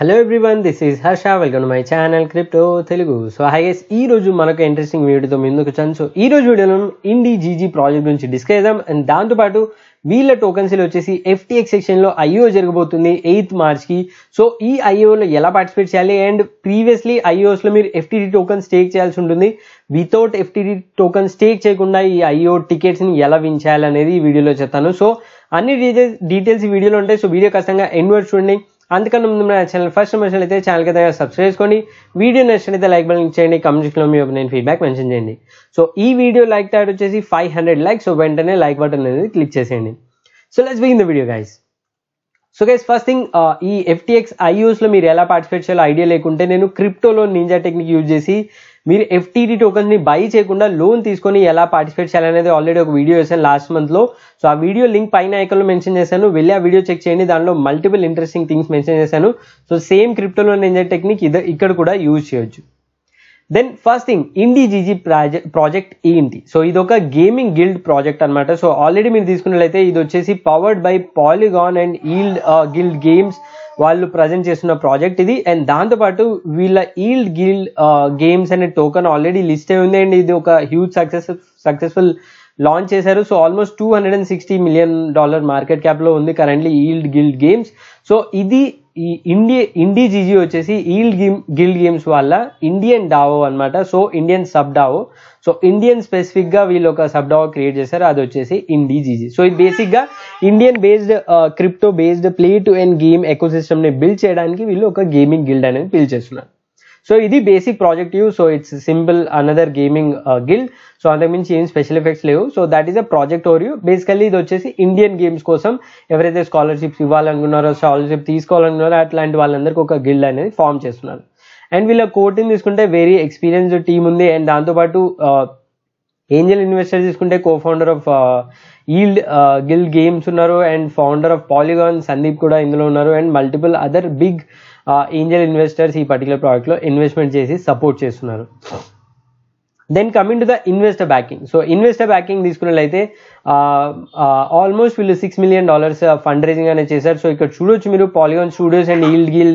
hello everyone this is Harsha welcome my channel crypto Telugu so hi guys ఈ రోజు మనకు interesting వీడియోతో ముందుకు వచ్చాను సో ఈ రోజు వీడియోలో ఇండి జీజీ ప్రాజెక్ట్ గురించి డిస్కస్ చేద్దాం అండ్ దాంతోపాటు వీళ్ళ టోకెన్స్లో వచ్చేసి ఎఫ్టీఎక్స్ సెక్షన్లో ఐఓ జరగబోతుంది ఎయిత్ మార్చ్కి సో ఈ ఐఓలో ఎలా పార్టిసిపేట్ చేయాలి అండ్ ప్రీవియస్లీ ఐఓస్లో మీరు ఎఫ్టీడీ టోకన్ స్టేక్ చేయాల్సి ఉంటుంది వితౌట్ ఎఫ్టీడీ టోకన్ స్టేక్ చేయకుండా ఈ ఐఓ టికెట్స్ని ఎలా వించాలనేది ఈ వీడియోలో చెప్తాను సో అన్ని డీటెయిల్స్ డీటెయిల్స్ ఈ వీడియోలో ఉంటాయి సో వీడియో ఖచ్చితంగా ఎండ్ చూడండి అందుకని ముందు నా ఛానల్ ఫస్ట్ అయితే ఛానల్ కింద సబ్స్క్రైబ్ చేసుకోండి వీడియో అయితే లైక్ బటన్ చేయండి కమెంట్స్లో మీ నేను ఫీడ్బ్యాక్ మెన్షన్ చేయండి సో ఈ వీడియో లైక్ టాట్ వచ్చేసి ఫైవ్ హండ్రెడ్ లైక్ సో వెంటనే లైక్ బటన్ అనేది క్లిక్ చేసేయండి so let's begin the video guys so guys first thing ఈ ఎఫ్టీఎక్స్ లో మీరు ఎలా పార్టిసిపేట్ చేయాలో ఐడియా లేకుంటే నేను క్రిప్టోలో నింజా టెక్నిక్ యూజ్ చేసి మీరు టోకన్స్ ని బై చేయకుండా లోన్ తీసుకొని ఎలా పార్టిసిపేట్ చేయాలనేది ఆల్రెడీ ఒక వీడియో చేశాను లాస్ట్ మంత్ లో సో ఆ వీడియో లింక్ పైన ఐకన్లో మెన్షన్ చేశాను వెళ్ళి ఆ వీడియో చెక్ చేయండి దానిలో మల్టిపుల్ ఇంట్రెస్టింగ్ థింగ్స్ మెన్షన్ చేశాను సో సేమ్ క్రిప్టోలో నింజా టెక్నిక్ ఇక్కడ కూడా యూజ్ చేయొచ్చు then first thing IndiGG project project ఏంటి సో ఇది ఒక గేమింగ్ గిల్డ్ ప్రాజెక్ట్ అనమాట సో ఆల్రెడీ మీరు తీసుకున్నట్లయితే ఇది వచ్చేసి powered by Polygon and Yield Guild Games వాళ్ళు ప్రజెంట్ చేస్తున్న ప్రాజెక్ట్ ఇది అండ్ దాంతోపాటు వీళ్ళ ఈల్డ్ గిల్డ్ గేమ్స్ అనే టోకన్ ఆల్రెడీ లిస్ట్ అయి ఉంది అండ్ ఇది ఒక హ్యూజ్ సక్సెస్ సక్సెస్ఫుల్ లాంచ్ చేశారు so almost two hundred and sixty million dollar market క్యాప్లో ఉంది currently Yield Guild Games so ఇది ఈ ఇండి ఇండి జీజీ వచ్చేసి ఈల్డ్ గేమ్ గిల్డ్ గేమ్స్ వాళ్ళ ఇండియన్ డావో అనమాట so Indian sub DAO so Indian స్పెసిఫిక్గా వీళ్ళు ఒక సబ్ డావో క్రియేట్ చేశారు అది వచ్చేసి ఇండి జీజీ సో ఇది బేసిక్గా Indian based crypto based play to earn game ఎకోసిస్టమ్ని బిల్డ్ చేయడానికి వీళ్ళు ఒక గేమింగ్ గిల్డ్ అనేది బిల్డ్ చేస్తున్నారు సో ఇది basic project you so it's simple another gaming guild so అంతకుమించి ఏం స్పెషల్ ఎఫెక్ట్స్ లేవు so that is a project overview basically ఇది వచ్చేసి ఇండియన్ గేమ్స్ కోసం ఎవరైతే స్కాలర్షిప్స్ ఇవ్వాలనుకున్నారో స్కాలర్షిప్ తీసుకోవాలనుకున్నారో అట్లాంటి వాళ్ళందరికీ ఒక గిల్డ్ అనేది ఫామ్ చేస్తున్నారు అండ్ వీళ్ళ కోటింగ్ తీసుకుంటే వెరీ ఎక్స్పీరియన్స్ టీమ్ ఉంది అండ్ దాంతోపాటు uh, ఏంజల్ ఇన్వెస్టర్ తీసుకుంటే co founder of Yield Guild Games ఉన్నారు and founder of Polygon Sandeep కూడా ఇందులో ఉన్నారు and multiple other big angel investors ఈ పర్టికులర్ ప్రాజెక్ట్ లో ఇన్వెస్ట్మెంట్ చేసి సపోర్ట్ చేస్తున్నారు then coming to the investor backing so investor backing తీసుకున్నట్లయితే ఆల్మోస్ట్ వీళ్ళు six million dollars fund raising అనేది చేశారు సో ఇక్కడ చూడొచ్చు మీరు Polygon Studios and yield Gill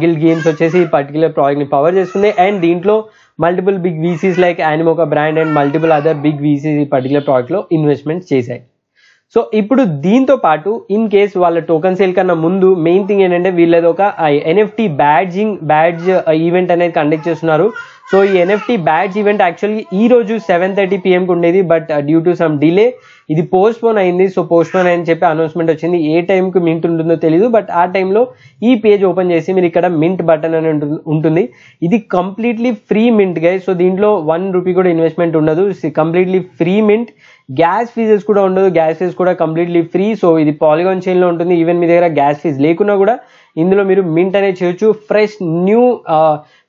Guild Games వచ్చేసి ఈ పర్టికులర్ ని పవర్ చేస్తుంది అండ్ దీంట్లో multiple big VCs like Animoca Brands and multiple other big VCs ఈ పర్టికులర్ ప్రోడక్ట్లో ఇన్వెస్ట్మెంట్ చేశాయి సో ఇప్పుడు దీంతో పాటు ఇన్ కేస్ వాళ్ళ టోకన్ సేల్ కన్నా ముందు మెయిన్ థింగ్ ఏంటంటే వీళ్ళది ఒక ఎన్ఎఫ్టీ బ్యాడ్జింగ్ బ్యాడ్జ్ ఈవెంట్ అనేది కండక్ట్ చేస్తున్నారు సో ఈ ఎన్ఎఫ్టీ బ్యాడ్జ్ ఈవెంట్ యాక్చువల్గా ఈ రోజు సెవెన్ థర్టీ పిఎంకి ఉండేది but due to some delay ఇది పోస్ట్ పోన్ అయింది సో పోస్ట్ పోన్ అని చెప్పి అనౌన్స్మెంట్ వచ్చింది ఏ టైంకి మింట్ ఉంటుందో తెలియదు బట్ ఆ టైంలో ఈ పేజ్ ఓపెన్ చేసి మీరు ఇక్కడ మింట్ బటన్ అని ఉంటుంది ఇది completely free mint guys so దీంట్లో వన్ రూపీ కూడా ఇన్వెస్ట్మెంట్ ఉండదు completely free mint gas fees కూడా ఉండదు గ్యాస్ ఫీజ్ కూడా కంప్లీట్లీ ఫ్రీ సో ఇది పాలిగాన్ చైన్లో ఉంటుంది ఈవెన్ మీ దగ్గర గ్యాస్ ఫీజ్ లేకున్నా కూడా ఇందులో మీరు మింట్ అనేది చేయొచ్చు ఫ్రెష్ న్యూ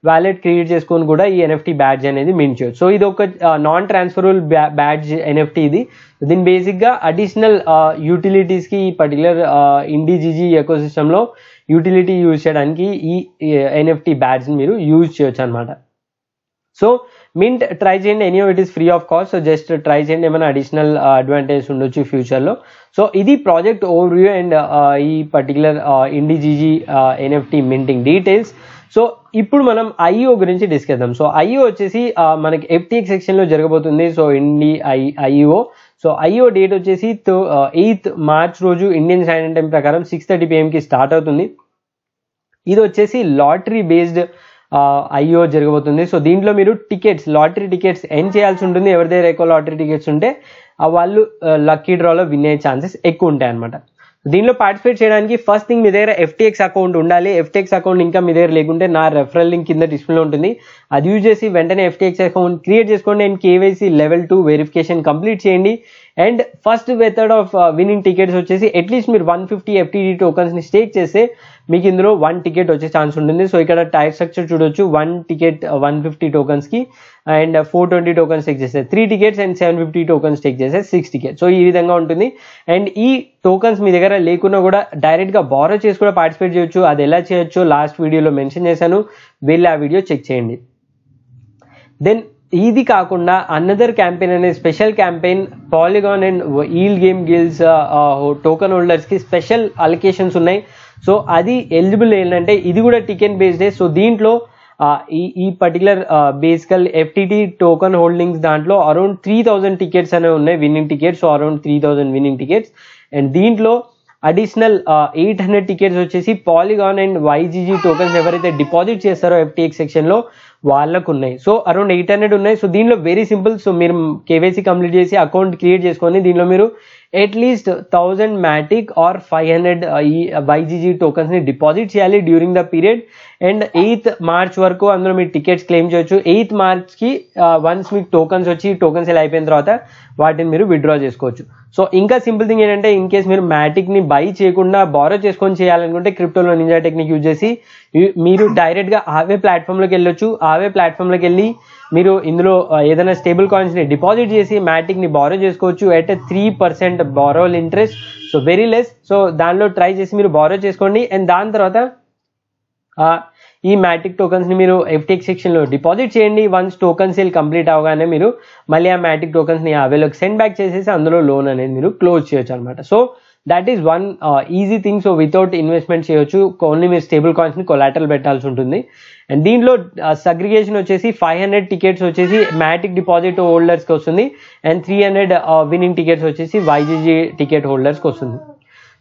వ్యాలెట్ క్రియేట్ చేసుకొని కూడా ఈ ఎన్ఎఫ్టీ బ్యాడ్జ్ అనేది మింట్ చేయొచ్చు సో ఇది ఒక నాన్ ట్రాన్స్ఫరబుల్ బ్యాడ్జ్ ఎన్ఎఫ్టీ ఇది దీని బేసిక్గా అడిషనల్ కి ఈ పర్టికులర్ సిస్టమ్ uh, లో యూటిలిటీ యూజ్ చేయడానికి ఈ ఎన్ఎఫ్టీ uh, బ్యాడ్జ్ మీరు యూజ్ చేయొచ్చు అనమాట సో మింట్ ట్రై చేయండి anyway it is free of cost so just try చేయండి ఏమైనా అడిషనల్ అడ్వాంటేజ్ uh, ఉండొచ్చు ఫ్యూచర్లో సో ఇది ప్రాజెక్ట్ ఓవర్ వ్యూ అండ్ ఈ particular IndiGG NFT minting details so ఇప్పుడు మనం ఐఓ గురించి డిస్కస్ సో ఐఓ వచ్చేసి uh, మనకి ఎఫ్టీఎక్ లో జరగబోతుంది so Indi I IO so IO date వచ్చేసి ఎయిత్ మార్చ్ uh, రోజు ఇండియన్ స్టాండర్డ్ టైం ప్రకారం సిక్స్ థర్టీ పిఎంకి స్టార్ట్ అవుతుంది ఇది వచ్చేసి లాటరీ బేస్డ్ ఐఓ జరగబోతుంది సో దీంట్లో మీరు టికెట్స్ లాటరీ టికెట్స్ ఎన్ చేయాల్సి ఉంటుంది ఎవరి దగ్గర ఎక్కువ లాటరీ టికెట్స్ ఉంటే వాళ్ళు లక్కీ డ్రాలో విన్ అయ్యే ఛాన్సెస్ ఎక్కువ ఉంటాయి అనమాట దీనిలో పార్టిసిపేట్ చేయడానికి ఫస్ట్ థింగ్ మీ దగ్గర ఎఫ్టీఎక్స్ అకౌంట్ ఉండాలి ఎఫ్టీఎక్స్ అకౌంట్ ఇంకా మీ దగ్గర లేకుంటే నా రెఫరల్ లింక్ కింద డిస్ప్లే ఉంటుంది అది యూజ్ చేసి వెంటనే ఎఫ్టీఎక్స్ అకౌంట్ క్రియేట్ చేసుకోండి and KYC level two verification complete చేయండి and first method of winning tickets వచ్చేసి అట్లీస్ట్ మీరు వన్ ఫిఫ్టీ ఎఫ్టీడీ టోకన్స్ని స్టేక్ చేస్తే మీకు ఇందులో వన్ టికెట్ వచ్చే ఛాన్స్ ఉంటుంది సో ఇక్కడ టైర్ స్ట్రక్చర్ చూడొచ్చు వన్ టికెట్ వన్ ఫిఫ్టీ కి and four twenty tokens take చేస్తే three tickets and seven fifty tokens take చేస్తే సిక్స్ టికెట్ సో ఈ విధంగా ఉంటుంది అండ్ ఈ టోకన్స్ మీ దగ్గర లేకున్నా కూడా డైరెక్ట్గా బారో చేసి కూడా పార్టిసిపేట్ చేయొచ్చు అది ఎలా చేయొచ్చు లాస్ట్ వీడియోలో మెన్షన్ చేశాను వెళ్ళి ఆ వీడియో చెక్ చేయండి దెన్ ఇది కాకుండా అనదర్ క్యాంపెయిన్ అనే special campaign Polygon and Yield Game Guilds token కి స్పెషల్ అలికేషన్స్ ఉన్నాయి సో అది ఎలిజిబుల్ ఏంటంటే ఇది కూడా టికెట్ బేస్డే సో దీంట్లో ఈ ఈ particular basically FTT token holdings దాంట్లో అరౌండ్ త్రీ థౌజండ్ టికెట్స్ అనేవి ఉన్నాయి winning tickets so around three thousand winning tickets and దీంట్లో అడిషనల్ ఎయిట్ హండ్రెడ్ టికెట్స్ వచ్చేసి పాలిగాన్ అండ్ వైజీజీ టోకన్స్ ఎవరైతే డిపాజిట్ చేస్తారో ఎఫ్టీఎక్స్ సెక్షన్లో వాళ్ళకు ఉన్నాయి సో అరౌండ్ ఎయిట్ హండ్రెడ్ ఉన్నాయి సో దీనిలో వెరీ సింపుల్ సో మీరు కేవైసీ కంప్లీట్ చేసి అకౌంట్ క్రియేట్ చేసుకొని దీనిలో మీరు at least thousand Matic or five hundred ఈ వైజీజీ టోకన్స్ని డిపాజిట్ చేయాలి during the period and eighth March వరకు అందులో మీరు టికెట్స్ క్లెయిమ్ చేయొచ్చు ఎయిత్ మార్చ్కి వన్స్ మీకు టోకన్స్ వచ్చి టోకన్స్ ఎలా అయిపోయిన తర్వాత వాటిని మీరు విత్డ్రా చేసుకోవచ్చు సో ఇంకా సింపుల్ థింగ్ ఏంటంటే ఇన్ కేస్ మీరు మ్యాటిక్ని బై చేయకుండా బారో చేసుకొని చేయాలనుకుంటే క్రిప్టోలో నింజా టెక్నిక్ యూజ్ చేసి మీరు డైరెక్ట్గా ఆవే ప్లాట్ఫామ్లోకి వెళ్ళొచ్చు ప్లాట్ఫామ్ ప్లాట్ఫామ్లోకి వెళ్ళి మీరు ఇందులో ఏదైనా స్టేబుల్ కాయిన్స్ని డిపాజిట్ చేసి మ్యాటిక్ని బారో చేసుకోవచ్చు at three percent borrowal interest so very less so దానిలో ట్రై చేసి మీరు బారో చేసుకోండి అండ్ దాని తర్వాత ఈ మ్యాటిక్ టోకన్స్ని మీరు ఎఫ్టీఎక్స్ సెక్షన్లో డిపాజిట్ చేయండి వన్స్ టోకన్ సేల్ కంప్లీట్ అవగానే మీరు మళ్ళీ ఆ మ్యాటిక్ టోకన్స్ని యాభైలోకి సెండ్ బ్యాక్ చేసేసి అందులో లోన్ అనేది మీరు క్లోజ్ చేయొచ్చు అనమాట so that is one easy thing so without investment చేయొచ్చు ఓన్లీ మీరు స్టేబుల్ ని కొలాటల్ పెట్టాల్సి ఉంటుంది అండ్ దీంట్లో సగ్రిగేషన్ uh, వచ్చేసి ఫైవ్ హండ్రెడ్ టికెట్స్ వచ్చేసి మ్యాటిక్ డిపాజిట్ హోల్డర్స్కి వస్తుంది and three hundred winning tickets వచ్చేసి వైజీజీ టికెట్ హోల్డర్స్కి వస్తుంది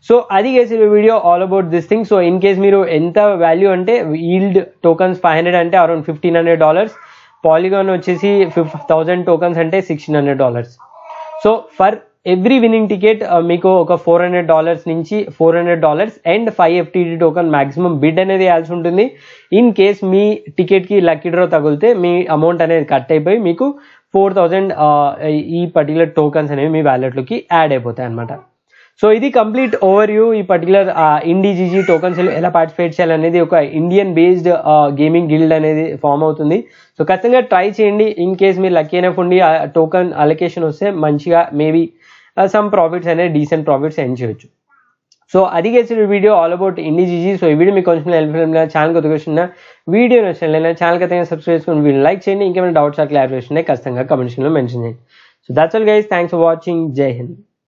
సో అది కేసు video all about this thing so in case మీరు ఎంత వాల్యూ అంటే ఈల్డ్ టోకన్స్ ఫైవ్ హండ్రెడ్ అంటే around fifteen hundred dollars Polygon వచ్చేసి ఫిఫ్ థౌసండ్ టోకన్స్ అంటే sixteen hundred dollars so for every winning ticket మీకు ఒక ఫోర్ హండ్రెడ్ డాలర్స్ నుంచి four hundred dollars and five FTD token maximum bid అనేది వేయాల్సి ఉంటుంది in case మీ టికెట్కి లక్కీ డ్రో తగిలితే మీ అమౌంట్ అనేది కట్ అయిపోయి మీకు ఫోర్ థౌజండ్ uh, ఈ పర్టికులర్ టోకన్స్ అనేవి మీ వ్యాలెట్లోకి యాడ్ అయిపోతాయి అనమాట సో ఇది కంప్లీట్ ఓవర్ యూ ఈ పర్టికులర్ ఇండిజీజీ టోకన్స్ ఎలా పార్టిసిపేట్ చేయాలనేది ఒక ఇండియన్ బేస్డ్ గేమింగ్ గిల్డ్ అనేది ఫామ్ అవుతుంది సో ఖచ్చితంగా ట్రై చేయండి ఇన్ కేస్ మీరు లక్కీ అయినప్పుడు ఆ టోకన్ అలొకేషన్ వస్తే మంచిగా maybe uh, some profits and a decent profits ఎంచవచ్చు సో అది గేసి video all about IndiGG so ఈ వీడియో మీకు కొంచెం హెల్ప్ఫుల్ ఛానల్ కొద్దిగా వచ్చిన వీడియో నచ్చినట్లయినా ఛానల్ కథగా సబ్స్క్రైబ్ చేసుకుని వీడియో లైక్ చేయండి ఇంకేమైనా డౌట్స్ ఆ క్లారిఫికేషన్ ఖచ్చితంగా కమెంట్స్లో మెన్షన్ చేయండి so that's all guys thanks for watching జై హింద్